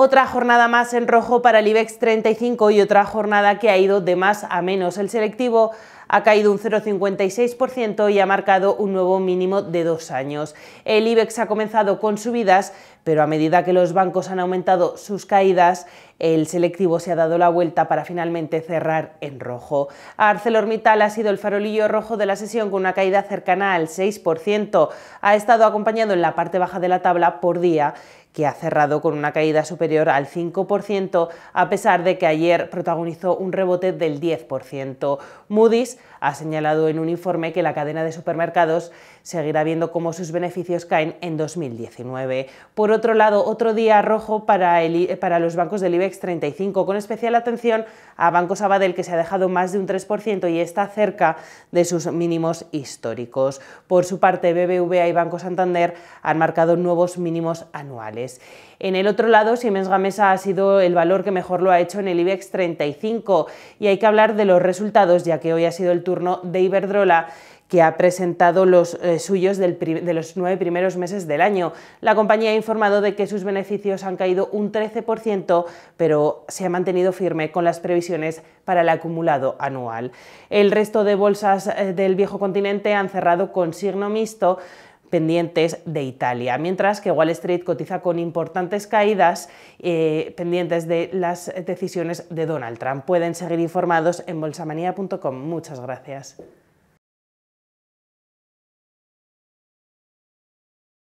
Otra jornada más en rojo para el IBEX 35 y otra jornada que ha ido de más a menos. El selectivo ha caído un 0,56% y ha marcado un nuevo mínimo de dos años. El IBEX ha comenzado con subidas, pero a medida que los bancos han aumentado sus caídas, el selectivo se ha dado la vuelta para finalmente cerrar en rojo. ArcelorMittal ha sido el farolillo rojo de la sesión con una caída cercana al 6%. Ha estado acompañado en la parte baja de la tabla por día que ha cerrado con una caída superior al 5%, a pesar de que ayer protagonizó un rebote del 10%. Moody's ha señalado en un informe que la cadena de supermercados seguirá viendo cómo sus beneficios caen en 2019. Por otro lado, otro día rojo para, para los bancos del IBEX 35, con especial atención a Banco Sabadell, que se ha dejado más de un 3% y está cerca de sus mínimos históricos. Por su parte, BBVA y Banco Santander han marcado nuevos mínimos anuales. En el otro lado, Siemens Gamesa ha sido el valor que mejor lo ha hecho en el IBEX 35 y hay que hablar de los resultados, ya que hoy ha sido el turno de Iberdrola que ha presentado los eh, suyos de los nueve primeros meses del año. La compañía ha informado de que sus beneficios han caído un 13%, pero se ha mantenido firme con las previsiones para el acumulado anual. El resto de bolsas eh, del viejo continente han cerrado con signo mixto, pendientes de Italia, mientras que Wall Street cotiza con importantes caídas eh, pendientes de las decisiones de Donald Trump. Pueden seguir informados en bolsamanía.com. Muchas gracias.